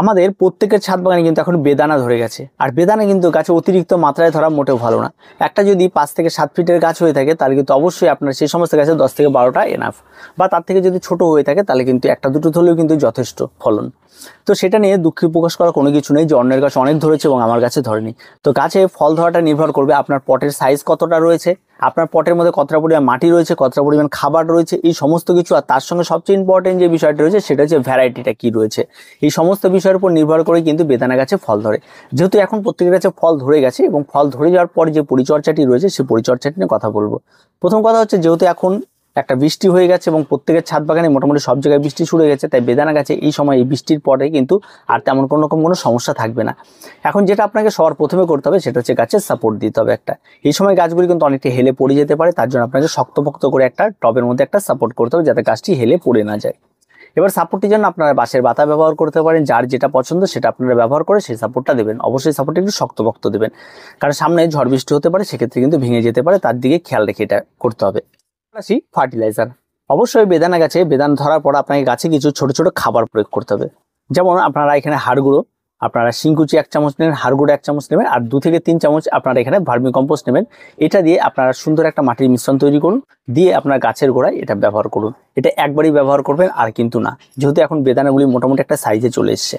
আমাদের প্রত্যেকের ছাদ বাগানে কিন্তু এখন বেদানা ধরে গেছে আর বেদানা কিন্তু গাছে অতিরিক্ত মাত্রায় ধরা মোটেও ভালো না একটা যদি পাঁচ থেকে সাত ফিটের গাছ হয়ে থাকে তাহলে কিন্তু অবশ্যই আপনার সেই সমস্ত গাছে দশ থেকে বারোটা এনাফ বা তার থেকে যদি ছোট হয়ে থাকে তাহলে কিন্তু একটা দুটো ধরলেও কিন্তু যথেষ্ট ফলন তো সেটা নিয়ে দুঃখ প্রকাশ করা কোনো কিছু নেই যে অন্যের গাছ অনেক ধরেছে এবং আমার গাছে ধরেনি তো গাছে ফল ধরাটা নির্ভর করবে আপনার পটের সাইজ কতটা রয়েছে আপনার পটের মধ্যে কতটা পরিমাণ মাটি রয়েছে কতটা পরিমাণ খাবার রয়েছে এই সমস্ত কিছু আর তার সঙ্গে সবচেয়ে ইম্পর্টেন্ট যে বিষয়টা রয়েছে সেটা হচ্ছে ভ্যারাইটিটা কি রয়েছে এই সমস্ত বিষয়ের উপর নির্ভর করে কিন্তু বেদানা গাছে ফল ধরে যেহেতু এখন প্রত্যেকের কাছে ফল ধরে গেছে এবং ফল ধরে যাওয়ার পর যে পরিচর্যাটি রয়েছে সেই পরিচর্যাটি নিয়ে কথা বলবো প্রথম কথা হচ্ছে যেহেতু এখন একটা বৃষ্টি হয়ে গেছে এবং প্রত্যেকের ছাদ বাগানে মোটামুটি সব জায়গায় বৃষ্টি শুরু হয়ে গেছে তাই বেদানা গাছে এই সময় এই বৃষ্টির পরে কিন্তু আর তেমন কোনো রকম কোনো সমস্যা থাকবে না এখন যেটা আপনাকে সবার প্রথমে করতে হবে সেটা হচ্ছে গাছের সাপোর্ট দিতে হবে একটা এই সময় গাছগুলি কিন্তু অনেকটা হেলে পড়ে যেতে পারে তার জন্য আপনাকে শক্তপক্ত করে একটা টবের মধ্যে একটা সাপোর্ট করতে হবে যাতে গাছটি হেলে পড়ে না যায় এবার সাপোর্টটি জন্য আপনারা বাঁশের বাতা ব্যবহার করতে পারেন যার যেটা পছন্দ সেটা আপনারা ব্যবহার করে সেই সাপোর্টটা দেবেন অবশ্যই সাপোর্টে একটু শক্তভক্ত দেবেন কারণ সামনে ঝড় বৃষ্টি হতে পারে সেক্ষেত্রে কিন্তু ভেঙে যেতে পারে তার দিকে খেয়াল রেখে এটা করতে হবে আসি ফার্টিলাইজার অবশ্যই বেদানা গাছে বেদান ধরার পর আপনাকে গাছে কিছু ছোট ছোট খাবার প্রয়োগ করতে হবে যেমন আপনারা এখানে হাড়গুঁড়ো আপনারা সিংকুচি এক চামচ নেবেন হাড়গুড়া এক চামচ নেবেন আর দু থেকে তিন চামচ আপনারা এখানে ভার্মি কম্পোস্ট নেবেন এটা দিয়ে আপনারা সুন্দর একটা মাটির মিশ্রণ তৈরি করুন দিয়ে আপনার গাছের গোড়ায় এটা ব্যবহার করুন এটা একবারই ব্যবহার করবেন আর কিন্তু না যেহেতু এখন বেদানাগুলি মোটামুটি একটা সাইজে চলে এসছে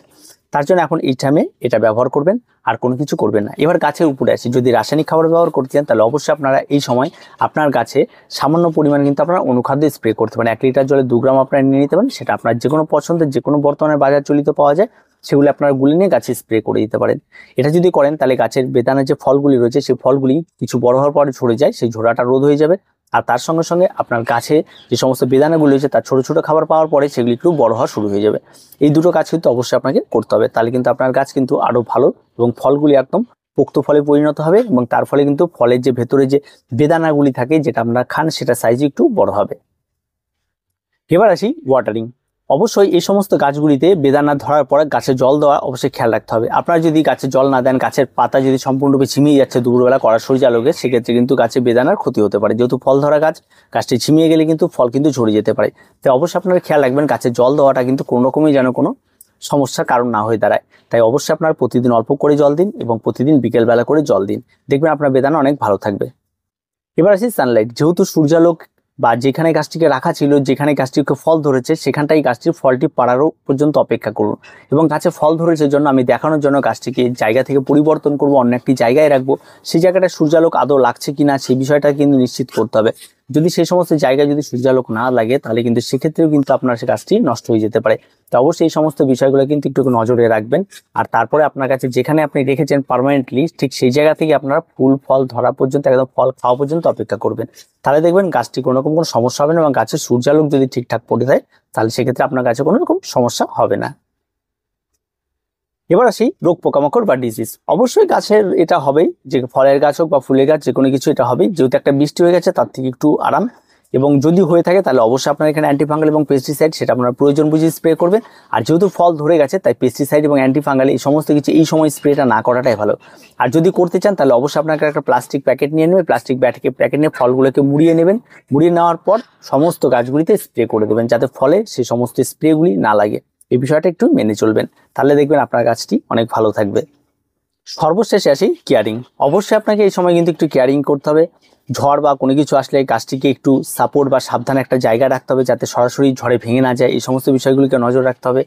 তার জন্য এখন এই টাইমে এটা ব্যবহার করবেন আর কোনো কিছু করবেন না এবার গাছের উপরে আসি যদি রাসায়নিক খাবার ব্যবহার করতে চান তাহলে অবশ্যই আপনারা এই সময় আপনার গাছে সামান্য পরিমাণ কিন্তু আপনারা অনুখাদ্য স্প্রে করতে পারেন এক লিটার জলে দু গ্রাম আপনারা নিয়ে নিতে পারেন সেটা আপনার যে কোনো পছন্দের যে কোনো বর্তমানে বাজার চলিত পাওয়া যায় সেগুলি আপনারা গুলি নিয়ে গাছে স্প্রে করে দিতে পারেন এটা যদি করেন তাহলে গাছের বেদানার যে ফলগুলি রয়েছে সেই ফলগুলি কিছু বড় হওয়ার পরে ঝরে যায় সেই ঝোড়াটা রোধ হয়ে যাবে আর তার সঙ্গে সঙ্গে আপনার গাছে যে সমস্ত বেদানাগুলি রয়েছে তার ছোটো ছোটো খাবার পাওয়ার পরে সেগুলি একটু বড় হওয়া শুরু হয়ে যাবে এই দুটো কাজ কিন্তু অবশ্যই আপনাকে করতে হবে তাহলে কিন্তু আপনার গাছ কিন্তু আরও ভালো এবং ফলগুলি একদম পোক্ত ফলে পরিণত হবে এবং তার ফলে কিন্তু ফলের যে ভেতরে যে বেদানাগুলি থাকে যেটা আপনারা খান সেটা সাইজ একটু বড় হবে এবার আসি ওয়াটারিং অবশ্যই এই সমস্ত গাছগুলিতে বেদানা ধরার পরে গাছে জল দেওয়া অবশ্যই খেয়াল রাখতে হবে আপনারা যদি গাছে জল না দেন গাছের পাতা যদি সম্পূর্ণরূপে ঝিমিয়ে যাচ্ছে দুপুরবেলা করা সূর্য আলোকে সেক্ষেত্রে কিন্তু গাছে বেদানার ক্ষতি হতে পারে যেহেতু ফল ধরা গাছ গাছটি ঝিমিয়ে গেলে কিন্তু ফল কিন্তু ঝরে যেতে পারে তাই অবশ্যই আপনারা খেয়াল রাখবেন গাছে জল দেওয়াটা কিন্তু কোনো রকমই যেন কোনো সমস্যার কারণ না হয়ে দাঁড়ায় তাই অবশ্যই আপনার প্রতিদিন অল্প করে জল দিন এবং প্রতিদিন বিকেলবেলা করে জল দিন দেখবেন আপনার বেদানা অনেক ভালো থাকবে এবার আসি সানলাইট যেহেতু সূর্যালোক বা যেখানে গাছটিকে রাখা ছিল যেখানে গাছটিকে ফল ধরেছে সেখানটাই গাছটির ফলটি পাড়ারও পর্যন্ত অপেক্ষা করুন এবং গাছে ফল ধরেছে জন্য আমি দেখানোর জন্য গাছটিকে জায়গা থেকে পরিবর্তন করব অন্য একটি জায়গায় রাখবো সেই জায়গাটা সূর্যালোক আদৌ লাগছে কিনা সেই বিষয়টা কিন্তু নিশ্চিত করতে হবে যদি সেই সমস্ত জায়গায় যদি সূর্যালোক না লাগে তাহলে কিন্তু সেক্ষেত্রেও কিন্তু আপনার সে গাছটি নষ্ট হয়ে যেতে পারে তো অবশ্যই এই সমস্ত বিষয়গুলো কিন্তু একটু নজরে রাখবেন আর তারপরে আপনার কাছে যেখানে আপনি রেখেছেন পারমানেন্টলি ঠিক সেই জায়গা থেকে আপনারা ফুল ফল ধরা পর্যন্ত একদম ফল খাওয়া পর্যন্ত অপেক্ষা করবেন তাহলে দেখবেন গাছটি কোনো রকম কোনো সমস্যা হবে না এবং গাছের সূর্যালোক যদি ঠিকঠাক পড়ে যায় তাহলে সেক্ষেত্রে আপনার কাছে কোনো রকম সমস্যা হবে না এবার আসি রোগ পোকামাকড় বা ডিজিজ অবশ্যই গাছের এটা হবেই যে ফলের গাছ হোক বা ফুলের গাছ যে কোনো কিছু এটা হবেই যেহেতু একটা বৃষ্টি হয়ে গেছে তার থেকে একটু আরাম এবং যদি হয়ে থাকে তাহলে অবশ্যই আপনার এখানে অ্যান্টিফাঙ্গাল এবং পেস্টিসাইড সেটা আপনার প্রয়োজন বুঝে স্প্রে করবেন আর যেহেতু ফল ধরে গেছে তাই পেস্টিসাইড এবং অ্যান্টিফাঙ্গাল এই সমস্ত কিছু এই সময় স্প্রেটা না করাটাই ভালো আর যদি করতে চান তাহলে অবশ্যই আপনাকে একটা প্লাস্টিক প্যাকেট নিয়ে নেবেন প্লাস্টিক ব্যাটকে প্যাকেট নিয়ে ফলগুলোকে মুড়িয়ে নেবেন মুড়িয়ে নেওয়ার পর সমস্ত গাছগুলিতে স্প্রে করে দেবেন যাতে ফলে সেই সমস্ত স্প্রেগুলি না লাগে এই বিষয়টা একটু মেনে চলবেন তাহলে দেখবেন আপনার গাছটি অনেক ভালো থাকবে সর্বশেষে আসি কেয়ারিং অবশ্যই আপনাকে এই সময় কিন্তু একটু কেয়ারিং করতে হবে ঝড় বা কোনো কিছু আসলে গাছটিকে একটু সাপোর্ট বা সাবধান একটা জায়গা রাখতে হবে যাতে সরাসরি ঝড়ে ভেঙে না যায় এই সমস্ত বিষয়গুলিকে নজর রাখতে হবে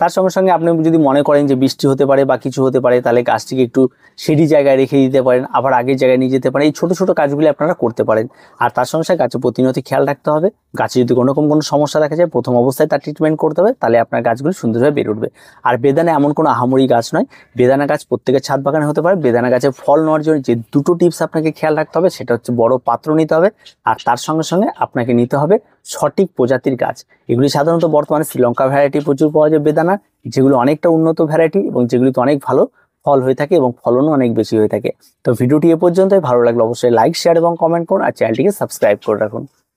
তার সঙ্গে সঙ্গে আপনি যদি মনে করেন যে বৃষ্টি হতে পারে বা কিছু হতে পারে তাহলে গাছটিকে একটু সেরি জায়গায় রেখে দিতে পারেন আবার আগের জায়গায় নিয়ে যেতে পারেন এই ছোটো ছোটো কাজগুলি আপনারা করতে পারেন আর তার সঙ্গে সঙ্গে গাছে প্রতিনিয়ত খেয়াল রাখতে হবে গাছে যদি কোনো রকম কোনো সমস্যা দেখা যায় প্রথম অবস্থায় তার ট্রিটমেন্ট করতে হবে তাহলে আপনার গাছগুলি সুন্দরভাবে বেড়ে উঠবে আর বেদানা এমন কোনো আহামরি গাছ নয় বেদানা গাছ প্রত্যেকের ছাদ বাগানে হতে পারে বেদানা গাছে ফল নেওয়ার জন্য যে দুটো টিপস আপনাকে খেয়াল রাখতে হবে সেটা হচ্ছে বড় পাত্র নিতে হবে আর তার সঙ্গে সঙ্গে আপনাকে নিতে হবে সঠিক প্রজাতির গাছ এগুলি সাধারণত বর্তমানে শ্রীলঙ্কা ভ্যারাইটি প্রচুর পাওয়া যায় বেদানা যেগুলো অনেকটা উন্নত ভ্যারাইটি এবং যেগুলিতে অনেক ভালো ফল হয়ে থাকে এবং ফলনও অনেক বেশি হয়ে থাকে তো ভিডিওটি এ পর্যন্তই ভালো লাগলে অবশ্যই লাইক শেয়ার এবং কমেন্ট করুন আর চ্যানেলটিকে সাবস্ক্রাইব করে রাখুন